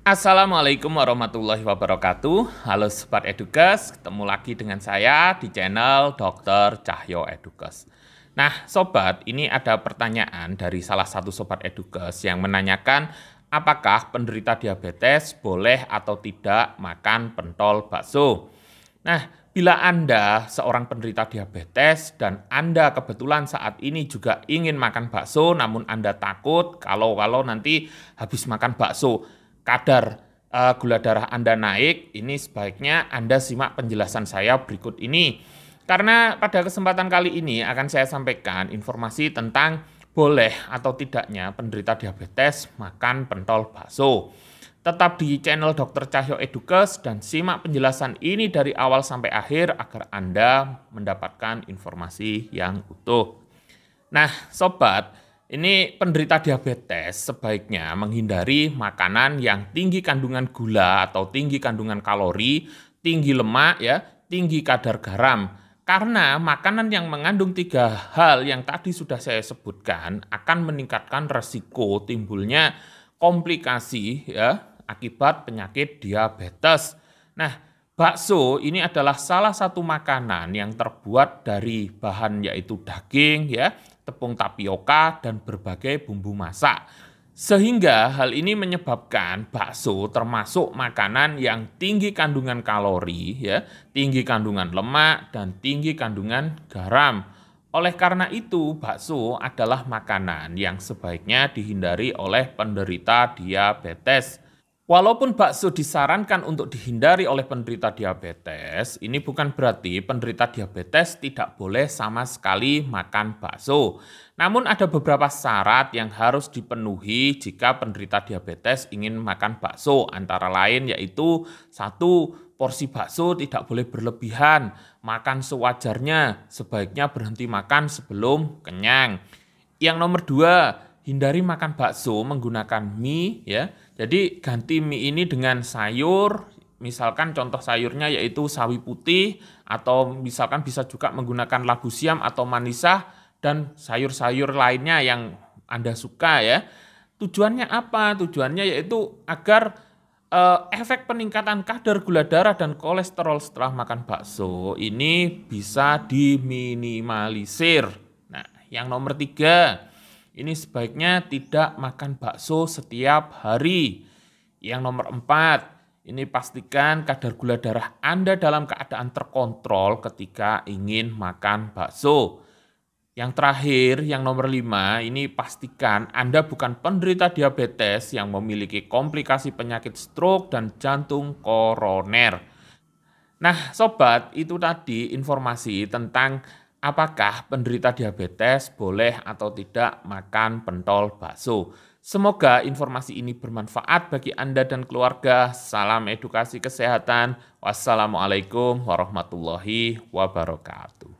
Assalamualaikum warahmatullahi wabarakatuh. Halo Sobat Edukes, ketemu lagi dengan saya di channel Dr. Cahyo Edukes. Nah, sobat, ini ada pertanyaan dari salah satu sobat Edukes yang menanyakan apakah penderita diabetes boleh atau tidak makan pentol bakso. Nah, Bila Anda seorang penderita diabetes dan Anda kebetulan saat ini juga ingin makan bakso namun Anda takut kalau-kalau nanti habis makan bakso kadar uh, gula darah Anda naik, ini sebaiknya Anda simak penjelasan saya berikut ini. Karena pada kesempatan kali ini akan saya sampaikan informasi tentang boleh atau tidaknya penderita diabetes makan pentol bakso. Tetap di channel Dr. Cahyo Edukes dan simak penjelasan ini dari awal sampai akhir agar Anda mendapatkan informasi yang utuh. Nah, sobat, ini penderita diabetes sebaiknya menghindari makanan yang tinggi kandungan gula atau tinggi kandungan kalori, tinggi lemak ya, tinggi kadar garam. Karena makanan yang mengandung tiga hal yang tadi sudah saya sebutkan akan meningkatkan resiko timbulnya komplikasi ya akibat penyakit diabetes. Nah, Bakso ini adalah salah satu makanan yang terbuat dari bahan yaitu daging ya, tepung tapioka dan berbagai bumbu masak. Sehingga hal ini menyebabkan bakso termasuk makanan yang tinggi kandungan kalori, ya, tinggi kandungan lemak dan tinggi kandungan garam. Oleh karena itu, bakso adalah makanan yang sebaiknya dihindari oleh penderita diabetes. Walaupun bakso disarankan untuk dihindari oleh penderita diabetes, ini bukan berarti penderita diabetes tidak boleh sama sekali makan bakso. Namun ada beberapa syarat yang harus dipenuhi jika penderita diabetes ingin makan bakso, antara lain yaitu satu porsi bakso tidak boleh berlebihan, makan sewajarnya, sebaiknya berhenti makan sebelum kenyang. Yang nomor dua, hindari makan bakso menggunakan mie ya. Jadi ganti mie ini dengan sayur, misalkan contoh sayurnya yaitu sawi putih atau misalkan bisa juga menggunakan labu siam atau manisah dan sayur-sayur lainnya yang Anda suka ya. Tujuannya apa? Tujuannya yaitu agar eh, efek peningkatan kadar gula darah dan kolesterol setelah makan bakso ini bisa diminimalisir. Nah, yang nomor tiga, ini sebaiknya tidak makan bakso setiap hari. Yang nomor empat, ini pastikan kadar gula darah Anda dalam keadaan terkontrol ketika ingin makan bakso. Yang terakhir, yang nomor lima, ini pastikan Anda bukan penderita diabetes yang memiliki komplikasi penyakit stroke dan jantung koroner. Nah, sobat, itu tadi informasi tentang apakah penderita diabetes boleh atau tidak makan pentol bakso. Semoga informasi ini bermanfaat bagi Anda dan keluarga. Salam edukasi kesehatan. Wassalamualaikum warahmatullahi wabarakatuh.